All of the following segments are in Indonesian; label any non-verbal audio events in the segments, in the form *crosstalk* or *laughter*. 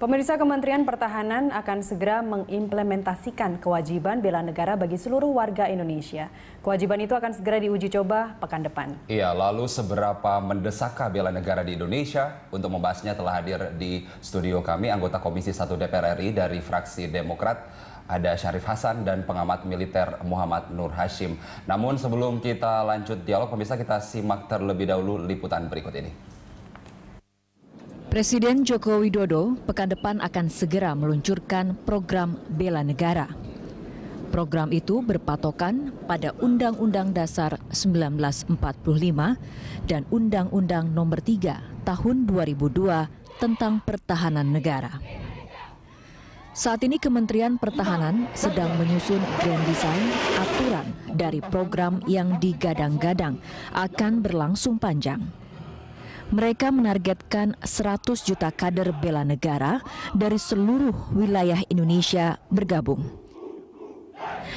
Pemirsa Kementerian Pertahanan akan segera mengimplementasikan kewajiban bela negara bagi seluruh warga Indonesia. Kewajiban itu akan segera diuji coba pekan depan. Iya, lalu seberapa mendesakkah bela negara di Indonesia? Untuk membahasnya telah hadir di studio kami anggota Komisi 1 DPR RI dari fraksi Demokrat ada Syarif Hasan dan pengamat militer Muhammad Nur Hashim. Namun sebelum kita lanjut dialog, pemirsa kita simak terlebih dahulu liputan berikut ini. Presiden Joko Widodo pekan depan akan segera meluncurkan program bela negara. Program itu berpatokan pada Undang-Undang Dasar 1945 dan Undang-Undang Nomor 3 Tahun 2002 tentang Pertahanan Negara. Saat ini Kementerian Pertahanan sedang menyusun grand design aturan dari program yang digadang-gadang akan berlangsung panjang. Mereka menargetkan 100 juta kader bela negara dari seluruh wilayah Indonesia bergabung.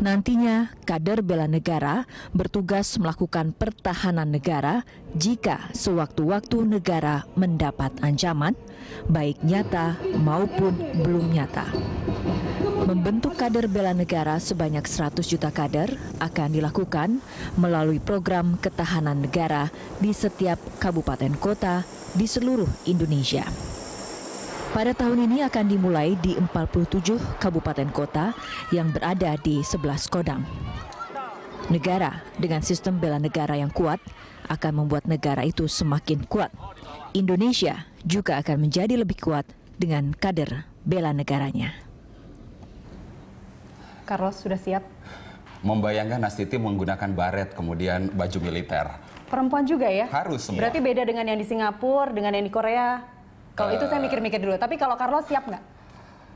Nantinya, kader bela negara bertugas melakukan pertahanan negara jika sewaktu-waktu negara mendapat ancaman, baik nyata maupun belum nyata. Membentuk kader bela negara sebanyak 100 juta kader akan dilakukan melalui program ketahanan negara di setiap kabupaten kota di seluruh Indonesia. Pada tahun ini akan dimulai di 47 kabupaten kota yang berada di 11 kodam. Negara dengan sistem bela negara yang kuat akan membuat negara itu semakin kuat. Indonesia juga akan menjadi lebih kuat dengan kader bela negaranya. Carlos sudah siap? Membayangkan Nastiti menggunakan baret kemudian baju militer. Perempuan juga ya? Harus semua. Berarti beda dengan yang di Singapura, dengan yang di Korea, kalau uh, itu saya eh, mikir-mikir dulu. Tapi kalau Carlos siap nggak?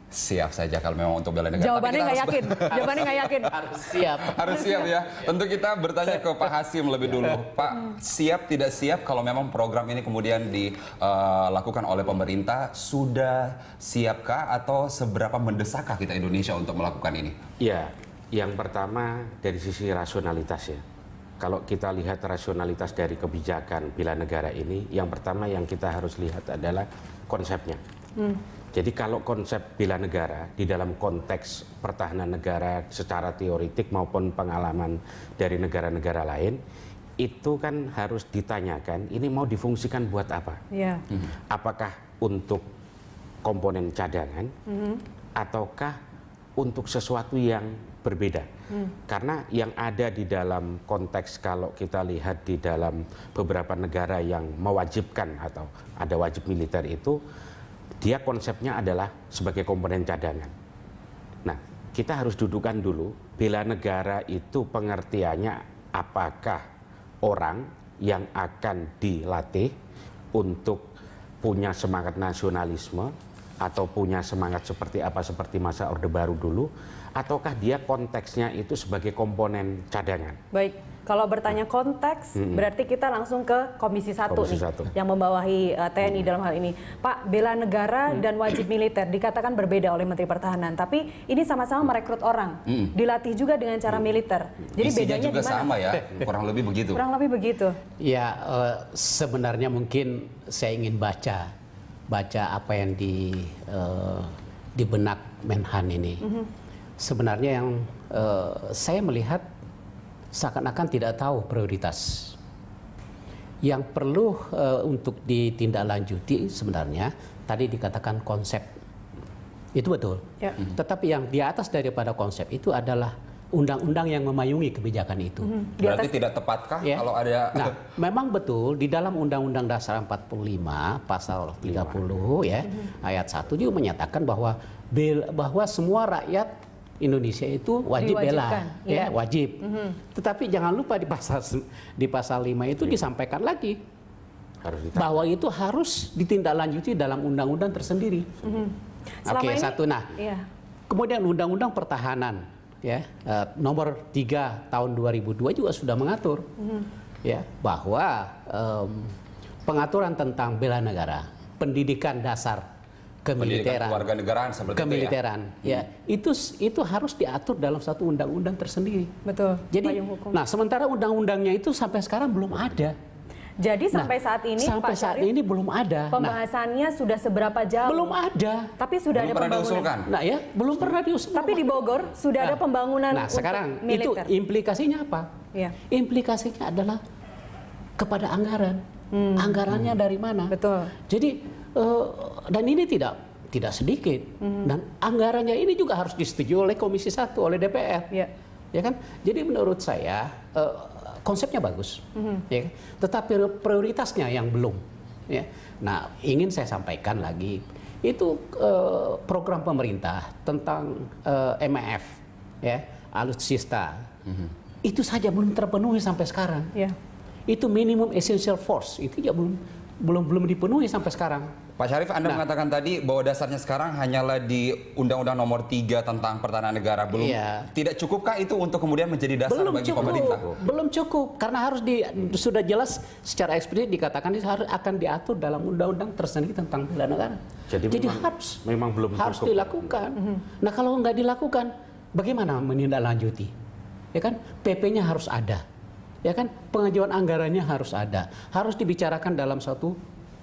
Siap saja kalau memang untuk bela negara. Jawabannya nggak yakin. *laughs* Jawabannya nggak yakin. Harus siap. Harus siap ya. *laughs* Tentu kita bertanya ke Pak Hasim lebih dulu. Iya. Pak, siap tidak siap kalau memang program ini kemudian dilakukan eh, oleh pemerintah sudah siapkah atau seberapa mendesakkah kita Indonesia untuk melakukan ini? Iya. yang pertama dari sisi rasionalitas ya kalau kita lihat rasionalitas dari kebijakan bila negara ini, yang pertama yang kita harus lihat adalah konsepnya. Hmm. Jadi kalau konsep bila negara di dalam konteks pertahanan negara secara teoritik maupun pengalaman dari negara-negara lain, itu kan harus ditanyakan ini mau difungsikan buat apa? Yeah. Hmm. Apakah untuk komponen cadangan, hmm. ataukah untuk sesuatu yang berbeda. Hmm. Karena yang ada di dalam konteks kalau kita lihat di dalam beberapa negara yang mewajibkan atau ada wajib militer itu, dia konsepnya adalah sebagai komponen cadangan. Nah, kita harus dudukan dulu bila negara itu pengertiannya apakah orang yang akan dilatih untuk punya semangat nasionalisme atau punya semangat seperti apa seperti masa Orde Baru dulu ataukah dia konteksnya itu sebagai komponen cadangan. Baik. Kalau bertanya hmm. konteks, -hmm. berarti kita langsung ke Komisi Satu Komisi nih, satu. yang membawahi uh, eh, TNI -hmm. dalam hal ini. Pak, bela negara -hmm. dan wajib militer dikatakan berbeda oleh Menteri Pertahanan, tapi ini sama-sama hmm. merekrut orang, -hmm. dilatih juga dengan cara hmm. militer. Jadi Isinya bedanya juga sama ya, *laughs* kurang lebih begitu. Kurang lebih begitu. Ya, uh, sebenarnya mungkin saya ingin baca baca apa yang di uh, di benak Menhan ini. Mm-hmm. Sebenarnya yang uh, saya melihat seakan-akan tidak tahu prioritas. Yang perlu uh, untuk ditindaklanjuti sebenarnya tadi dikatakan konsep itu betul. Yeah. Mm-hmm. Tetapi yang di atas daripada konsep itu adalah undang-undang yang memayungi kebijakan itu. Mm -hmm. Berarti atas... tidak tepatkah ya. kalau ada Nah, memang betul di dalam Undang-Undang Dasar 45 pasal 30 ya mm -hmm. ayat 1 juga menyatakan bahwa bahwa semua rakyat Indonesia itu wajib bela, ya, ya wajib. Mm -hmm. Tetapi jangan lupa di pasal di pasal 5 itu iya. disampaikan lagi bahwa itu harus ditindaklanjuti dalam undang-undang tersendiri. Mm -hmm. Oke, okay, satu nah. Yeah. Kemudian undang-undang pertahanan ya uh, nomor 3 tahun 2002 juga sudah mengatur hmm. ya bahwa um, pengaturan tentang bela negara, pendidikan dasar kemiliteran, warga negaraan, kemiliteran, itu ya. ya hmm. itu itu harus diatur dalam satu undang-undang tersendiri. Betul. Jadi, nah sementara undang-undangnya itu sampai sekarang belum ada. Jadi nah, sampai saat ini sampai Pak saat Syarif, ini belum ada. Nah, pembahasannya nah, sudah seberapa jauh? Belum ada. Tapi sudah belum ada pernah diusulkan. Nah ya, belum pernah diusulkan. Tapi di Bogor sudah nah, ada pembangunan. Nah sekarang untuk itu implikasinya apa? Ya. Implikasinya adalah kepada anggaran. Hmm. Anggarannya hmm. dari mana? Betul. Jadi uh, dan ini tidak tidak sedikit hmm. dan anggarannya ini juga harus disetujui oleh Komisi Satu oleh DPR. Ya. ya kan? Jadi menurut saya uh, konsepnya bagus, mm-hmm. ya. Kan? tetapi prioritasnya yang belum. Ya. Nah, ingin saya sampaikan lagi itu eh, program pemerintah tentang eh, MAF, ya, alutsista, mm-hmm. itu saja belum terpenuhi sampai sekarang. Yeah. Itu minimum essential force itu ya belum belum belum dipenuhi sampai sekarang. Pak Syarif, Anda nah, mengatakan tadi bahwa dasarnya sekarang hanyalah di Undang-Undang Nomor 3 tentang Pertahanan Negara. Belum iya. tidak cukupkah itu untuk kemudian menjadi dasar belum bagi cukup, pemerintah? Belum cukup, karena harus di sudah jelas secara eksplisit dikatakan harus akan diatur dalam undang-undang tersendiri tentang Pertahanan negara. Jadi, Jadi memang, harus memang belum harus dilakukan. Nah, kalau nggak dilakukan, bagaimana menindaklanjuti? Ya kan, PP-nya harus ada. Ya kan, pengajuan anggarannya harus ada. Harus dibicarakan dalam satu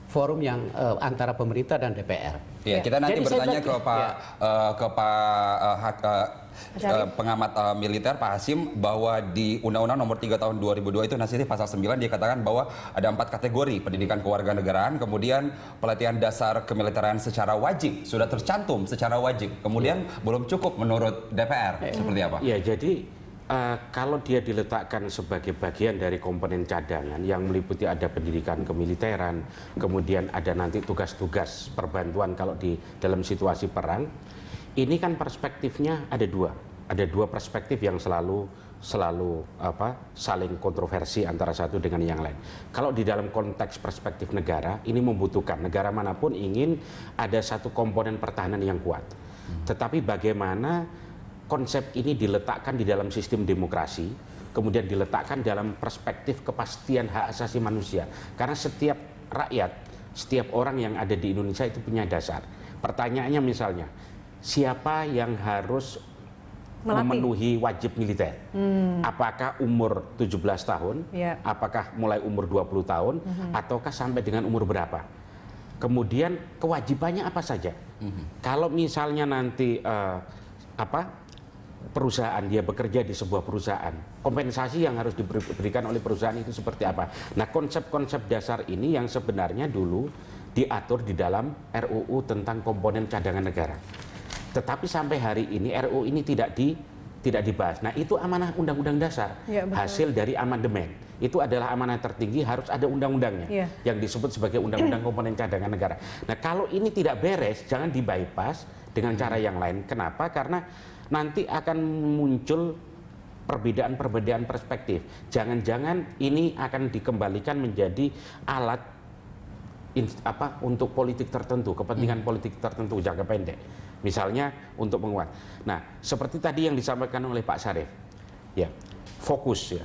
forum yang uh, antara pemerintah dan DPR. Iya, ya, kita nanti Jadi bertanya ya. eh, ke Pak ya. uh, ke Pak uh, uh, pengamat uh, militer Pak Hasim bahwa di Undang-Undang Nomor 3 Tahun 2002 itu nanti pasal 9 dikatakan bahwa ada empat kategori pendidikan kewarganegaraan, kemudian pelatihan dasar kemiliteran secara wajib sudah tercantum secara wajib, kemudian ya. belum cukup menurut DPR. Ya. Seperti apa? Ya, jadi Uh, kalau dia diletakkan sebagai bagian dari komponen cadangan yang meliputi ada pendidikan kemiliteran, kemudian ada nanti tugas-tugas perbantuan kalau di dalam situasi perang, ini kan perspektifnya ada dua, ada dua perspektif yang selalu selalu apa saling kontroversi antara satu dengan yang lain. Kalau di dalam konteks perspektif negara, ini membutuhkan negara manapun ingin ada satu komponen pertahanan yang kuat. Tetapi bagaimana konsep ini diletakkan di dalam sistem demokrasi, kemudian diletakkan dalam perspektif kepastian hak asasi manusia. Karena setiap rakyat, setiap orang yang ada di Indonesia itu punya dasar. Pertanyaannya misalnya, siapa yang harus Melati. memenuhi wajib militer. Hmm. Apakah umur 17 tahun, yeah. apakah mulai umur 20 tahun, mm -hmm. ataukah sampai dengan umur berapa. Kemudian kewajibannya apa saja. Mm -hmm. Kalau misalnya nanti uh, apa perusahaan, dia bekerja di sebuah perusahaan, kompensasi yang harus diberikan oleh perusahaan itu seperti apa. Nah, konsep-konsep dasar ini yang sebenarnya dulu diatur di dalam RUU tentang komponen cadangan negara. Tetapi sampai hari ini RUU ini tidak di tidak dibahas. Nah, itu amanah undang-undang dasar. Ya, Hasil dari amandemen. Itu adalah amanah tertinggi harus ada undang-undangnya ya. yang disebut sebagai undang-undang komponen cadangan negara. Nah, kalau ini tidak beres, jangan di bypass dengan hmm. cara yang lain. Kenapa? Karena nanti akan muncul perbedaan-perbedaan perspektif. Jangan-jangan ini akan dikembalikan menjadi alat in, apa untuk politik tertentu, kepentingan hmm. politik tertentu jangka pendek. Misalnya untuk menguat. Nah, seperti tadi yang disampaikan oleh Pak Sarif. Ya, fokus ya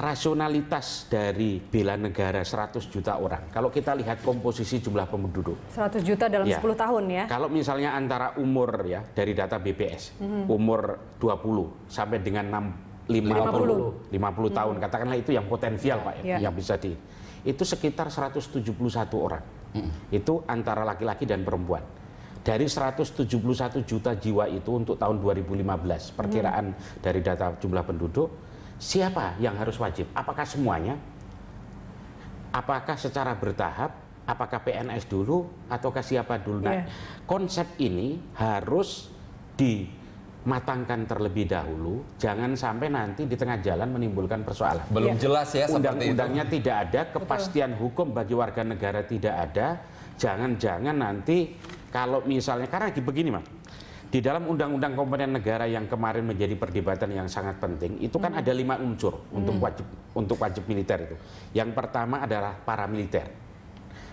rasionalitas dari bela negara 100 juta orang. Kalau kita lihat komposisi jumlah penduduk. 100 juta dalam ya. 10 tahun ya. Kalau misalnya antara umur ya dari data BPS, mm -hmm. umur 20 sampai dengan 6, 50 50, 50 mm -hmm. tahun katakanlah itu yang potensial ya, Pak ya, ya. yang bisa di itu sekitar 171 orang. Mm -hmm. Itu antara laki-laki dan perempuan. Dari 171 juta jiwa itu untuk tahun 2015 perkiraan mm -hmm. dari data jumlah penduduk siapa yang harus wajib? Apakah semuanya? Apakah secara bertahap? Apakah PNS dulu ataukah siapa dulu? Nah, iya. konsep ini harus dimatangkan terlebih dahulu, jangan sampai nanti di tengah jalan menimbulkan persoalan. Belum ya. jelas ya Undang-undangnya tidak ada, kepastian Betul. hukum bagi warga negara tidak ada. Jangan-jangan nanti kalau misalnya karena begini, Mas. Di dalam undang-undang komponen negara yang kemarin menjadi perdebatan yang sangat penting, itu kan hmm. ada lima unsur untuk hmm. wajib untuk wajib militer itu. Yang pertama adalah para militer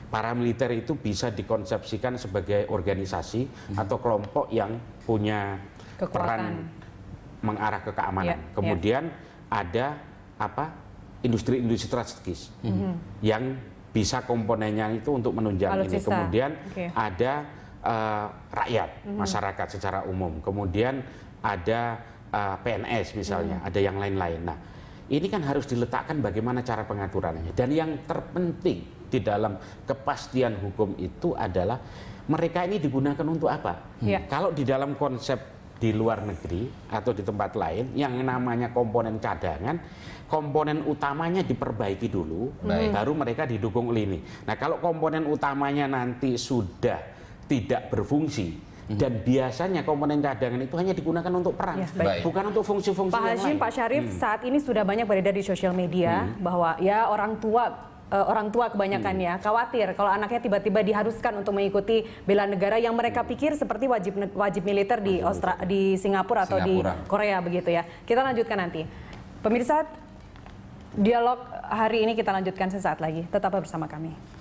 para militer itu bisa dikonsepsikan sebagai organisasi hmm. atau kelompok yang punya Kekuatan. peran mengarah ke keamanan. Yeah, ya. Kemudian yeah. ada apa industri-industri strategis -hmm. yang bisa komponennya itu untuk menunjang Alutsista. ini. Kemudian okay. ada uh, rakyat, hmm. masyarakat secara umum. Kemudian ada uh, eh, PNS misalnya, hmm. ada yang lain-lain. Nah, ini kan harus diletakkan bagaimana cara pengaturannya. Dan yang terpenting di dalam kepastian hukum itu adalah mereka ini digunakan untuk apa? Iya. Hmm. Kalau di dalam konsep di luar negeri atau di tempat lain yang namanya komponen cadangan komponen utamanya diperbaiki dulu Baik. baru mereka didukung oleh ini. Nah, kalau komponen utamanya nanti sudah tidak berfungsi hmm. dan biasanya komponen cadangan itu hanya digunakan untuk perang, ya, bukan untuk fungsi-fungsi Pak Hashim, Pak Syarif hmm. saat ini sudah banyak beredar di sosial media hmm. bahwa ya orang tua uh, orang tua kebanyakan hmm. Ya, khawatir kalau anaknya tiba-tiba diharuskan untuk mengikuti bela negara yang mereka hmm. pikir seperti wajib wajib militer di Austra di Singapura atau Singapura. di Korea begitu ya. Kita lanjutkan nanti. Pemirsa, dialog hari ini kita lanjutkan sesaat lagi. Tetap bersama kami.